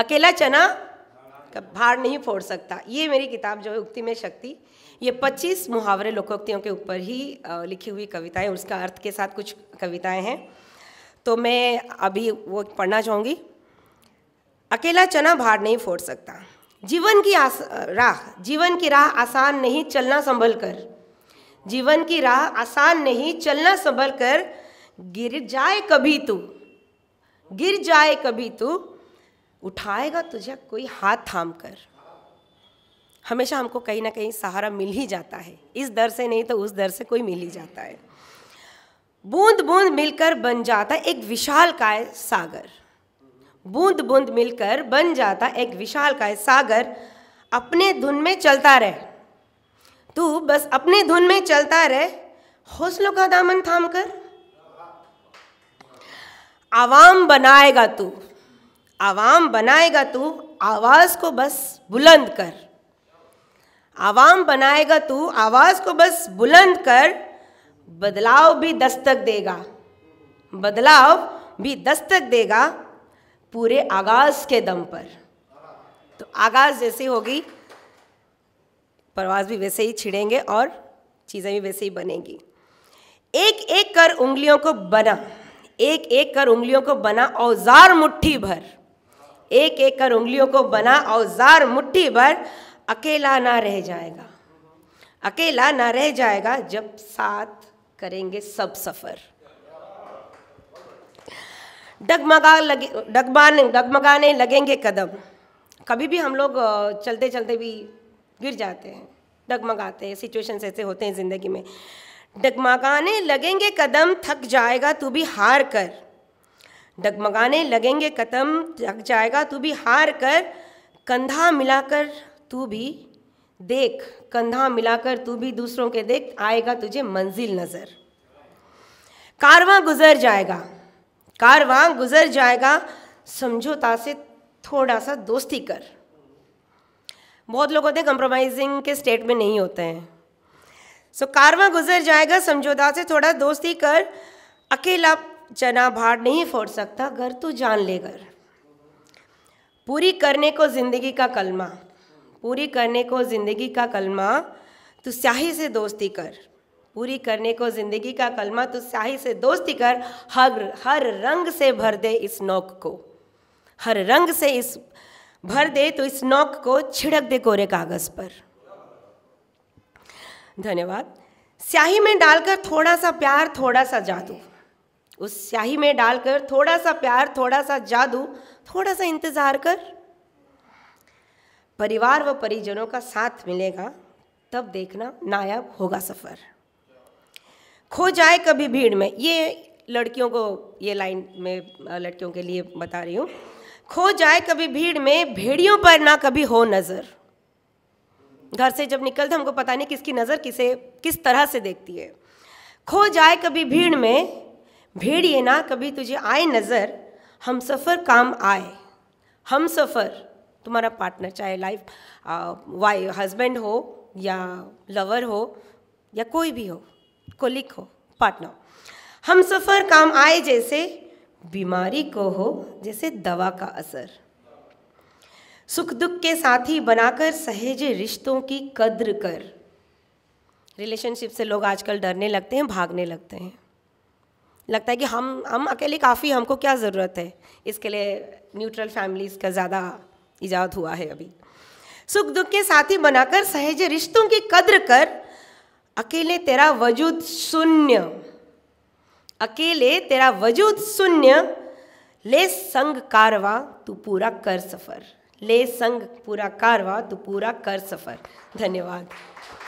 अकेला चना भार नहीं फोड़ सकता ये मेरी किताब जो है उक्ति में शक्ति ये 25 मुहावरे लोकोक्तियों के ऊपर ही लिखी हुई कविताएं उसका अर्थ के साथ कुछ कविताएं हैं तो मैं अभी वो पढ़ना चाहूँगी अकेला चना भार नहीं फोड़ सकता जीवन की आस राह जीवन की राह आसान नहीं चलना संभल कर जीवन की राह आसान नहीं चलना संभल कर गिर जाए कभी तू गिर जाए कभी तू उठाएगा तुझे कोई हाथ थाम कर हमेशा हमको कहीं ना कहीं सहारा मिल ही जाता है इस दर से नहीं तो उस दर से कोई मिल ही जाता है बूंद बूंद मिलकर बन जाता एक विशाल काय सागर बूंद बूंद मिलकर बन जाता एक विशाल काय सागर अपने धुन में चलता रहे तू बस अपने धुन में चलता रहे हौसलों का दामन थाम कर आवाम बनाएगा तू आवाम बनाएगा तू आवाज़ को बस बुलंद कर आवाम बनाएगा तू आवाज़ को बस बुलंद कर बदलाव भी दस्तक देगा बदलाव भी दस्तक देगा पूरे आगाज़ के दम पर तो आगाज़ जैसी होगी परवाज भी वैसे ही छिड़ेंगे और चीज़ें भी वैसे ही बनेंगी एक एक कर उंगलियों को बना एक एक कर उंगलियों को बना औजार मुट्ठी भर एक एक कर उंगलियों को बना औजार मुट्ठी भर अकेला ना रह जाएगा अकेला ना रह जाएगा जब साथ करेंगे सब सफ़र डगमगा लगे डगमाने डगमगाने लगेंगे कदम कभी भी हम लोग चलते चलते भी गिर जाते हैं डगमगाते हैं सिचुएशन ऐसे होते हैं ज़िंदगी में डगमगाने लगेंगे कदम थक जाएगा तू भी हार कर डगमगाने लगेंगे कदम जग जाएगा तू भी हार कर कंधा मिलाकर तू भी देख कंधा मिलाकर तू भी दूसरों के देख आएगा तुझे मंजिल नज़र कारवां गुजर जाएगा कारवां गुजर जाएगा समझौता से थोड़ा सा दोस्ती कर बहुत लोग होते हैं कंप्रोमाइजिंग के स्टेट में नहीं होते हैं सो so, कारवां गुजर जाएगा समझौता से थोड़ा दोस्ती कर अकेला चना भाड़ नहीं फोड़ सकता घर तू तो जान ले घर पूरी करने को ज़िंदगी का कलमा पूरी करने को ज़िंदगी का कलमा तो स्याही से दोस्ती कर पूरी करने को ज़िंदगी का कलमा तो स्याही से दोस्ती कर हर हर रंग से भर दे इस नोक को हर रंग से इस भर दे तो इस नोक को छिड़क दे कोरे कागज़ पर धन्यवाद स्याही में डालकर थोड़ा सा प्यार थोड़ा सा जादू उस स्याही में डालकर थोड़ा सा प्यार थोड़ा सा जादू थोड़ा सा इंतज़ार कर परिवार व परिजनों का साथ मिलेगा तब देखना नायाब होगा सफ़र खो जाए कभी भीड़ में ये लड़कियों को ये लाइन में लड़कियों के लिए बता रही हूँ खो जाए कभी भीड़ में भेड़ियों पर ना कभी हो नज़र घर से जब निकलते हमको पता नहीं किसकी नज़र किसे किस तरह से देखती है खो जाए कभी भीड़ में भेड़िए ना कभी तुझे आए नज़र हम सफ़र काम आए हम सफ़र तुम्हारा पार्टनर चाहे लाइफ वाई हस्बैंड हो या लवर हो या कोई भी हो कोलिक हो पार्टनर हम सफ़र काम आए जैसे बीमारी को हो जैसे दवा का असर सुख दुख के साथी बनाकर सहेजे रिश्तों की कद्र कर रिलेशनशिप से लोग आजकल डरने लगते हैं भागने लगते हैं लगता है कि हम हम अकेले काफ़ी हमको क्या ज़रूरत है इसके लिए न्यूट्रल फैमिलीज़ का ज़्यादा ईजाद हुआ है अभी सुख दुख के साथी बनाकर सहज रिश्तों की कद्र कर अकेले तेरा वजूद शून्य अकेले तेरा वजूद शून्य ले संग कारवा तू पूरा कर सफ़र ले संग पूरा कारवा तू पूरा कर सफ़र धन्यवाद